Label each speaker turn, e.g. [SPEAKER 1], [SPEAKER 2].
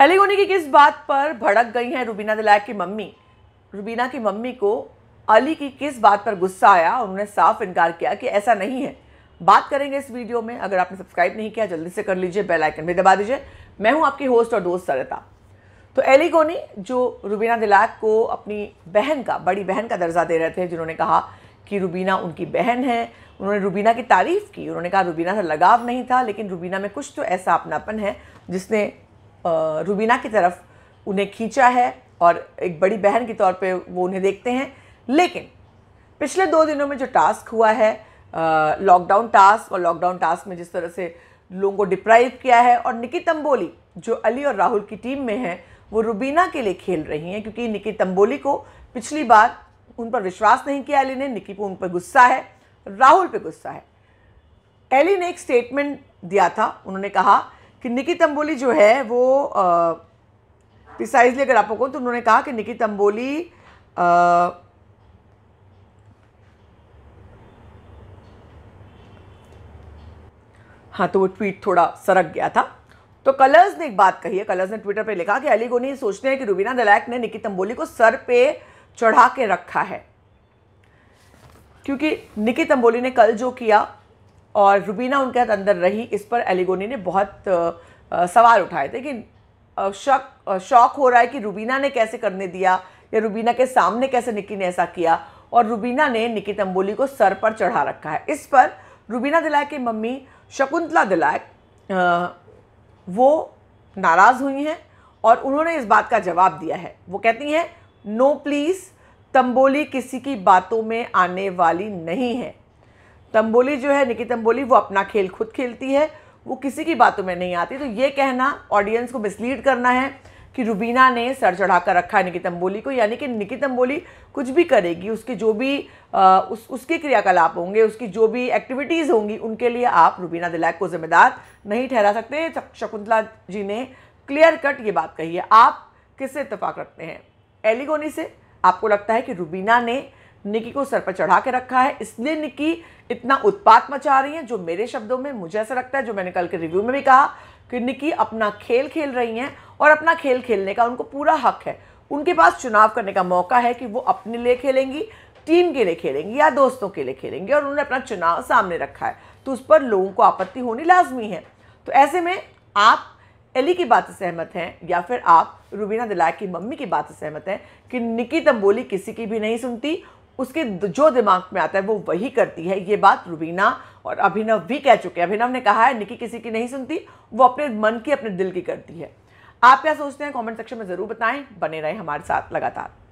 [SPEAKER 1] एलिगोनी की किस बात पर भड़क गई हैं रुबीना दिलैक की मम्मी रुबीना की मम्मी को अली की किस बात पर गुस्सा आया और उन्होंने साफ इनकार किया कि ऐसा नहीं है बात करेंगे इस वीडियो में अगर आपने सब्सक्राइब नहीं किया जल्दी से कर लीजिए बेल आइकन भी दबा दीजिए मैं हूं आपकी होस्ट और दोस्त सरिता तो एलिगोनी जो रुबीना दिलाक को अपनी बहन का बड़ी बहन का दर्जा दे रहे थे जिन्होंने कहा कि रुबीना उनकी बहन है उन्होंने रुबीना की तारीफ़ की उन्होंने कहा रुबीना से लगाव नहीं था लेकिन रुबीना में कुछ तो ऐसा अपनापन है जिसने रूबीना की तरफ उन्हें खींचा है और एक बड़ी बहन के तौर पे वो उन्हें देखते हैं लेकिन पिछले दो दिनों में जो टास्क हुआ है लॉकडाउन टास्क और लॉकडाउन टास्क में जिस तरह से लोगों को डिप्राइव किया है और निकी तंबोली जो अली और राहुल की टीम में है वो रुबीना के लिए खेल रही हैं क्योंकि निकी तंबोली को पिछली बार उन पर विश्वास नहीं किया अली ने निकी को उन पर गुस्सा है राहुल पे गुस्सा है एली ने एक स्टेटमेंट दिया था उन्होंने कहा कि निकी तंबोली जो है वो प्रिसाइजली अगर आप कहूँ तो उन्होंने कहा कि निकी तंबोली हाँ तो वो ट्वीट थोड़ा सरक गया था तो कलर्स ने एक बात कही है कलर्स ने ट्विटर पर लिखा कि अली गोनी सोचते हैं कि रूबीना दलायक ने निकी तंबोली को सर पे चढ़ा के रखा है क्योंकि निकी तंबोली ने कल जो किया और रुबीना उनके साथ अंदर रही इस पर एलिगोनी ने बहुत आ, सवाल उठाए थे कि शक शौक हो रहा है कि रुबीना ने कैसे करने दिया या रुबीना के सामने कैसे निकी ने ऐसा किया और रुबीना ने निकी तंबोली को सर पर चढ़ा रखा है इस पर रुबीना दिलाय की मम्मी शकुंतला दिलाय वो नाराज़ हुई हैं और उन्होंने इस बात का जवाब दिया है वो कहती हैं नो प्लीज़ तंबोली किसी की बातों में आने वाली नहीं है तंबोली जो है निकी तंबोली वो अपना खेल खुद खेलती है वो किसी की बातों में नहीं आती तो ये कहना ऑडियंस को मिसलीड करना है कि रुबीना ने सर चढ़ा कर रखा है निकी तंबोली को यानी कि निकी तंबोली कुछ भी करेगी उसके जो भी आ, उस उसके क्रियाकलाप होंगे उसकी जो भी एक्टिविटीज़ होंगी उनके लिए आप रुबीना दिलैक को जिम्मेदार नहीं ठहरा सकते शकुंतला जी ने क्लियर कट ये बात कही है आप किससे इतफाक रखते हैं एलिगोनी से आपको लगता है कि रुबीना ने निकी को सर पर चढ़ा के रखा है इसलिए निकी इतना उत्पात मचा रही है जो मेरे शब्दों में मुझे ऐसा लगता है जो मैंने कल के रिव्यू में भी कहा कि निकी अपना खेल खेल रही हैं और अपना खेल खेलने का उनको पूरा हक है उनके पास चुनाव करने का मौका है कि वो अपने लिए खेलेंगी टीम के लिए खेलेंगी या दोस्तों के लिए खेलेंगी और उन्होंने अपना चुनाव सामने रखा है तो उस पर लोगों को आपत्ति होनी लाजमी है तो ऐसे में आप एली की बात से सहमत हैं या फिर आप रूबीना दिलाय की मम्मी की बात से सहमत हैं कि निकी तंबोली किसी की भी नहीं सुनती उसके जो दिमाग में आता है वो वही करती है ये बात रुबीना और अभिनव भी कह चुके हैं अभिनव ने कहा है निकी किसी की नहीं सुनती वो अपने मन की अपने दिल की करती है आप क्या सोचते हैं कमेंट सेक्शन में ज़रूर बताएं बने रहें हमारे साथ लगातार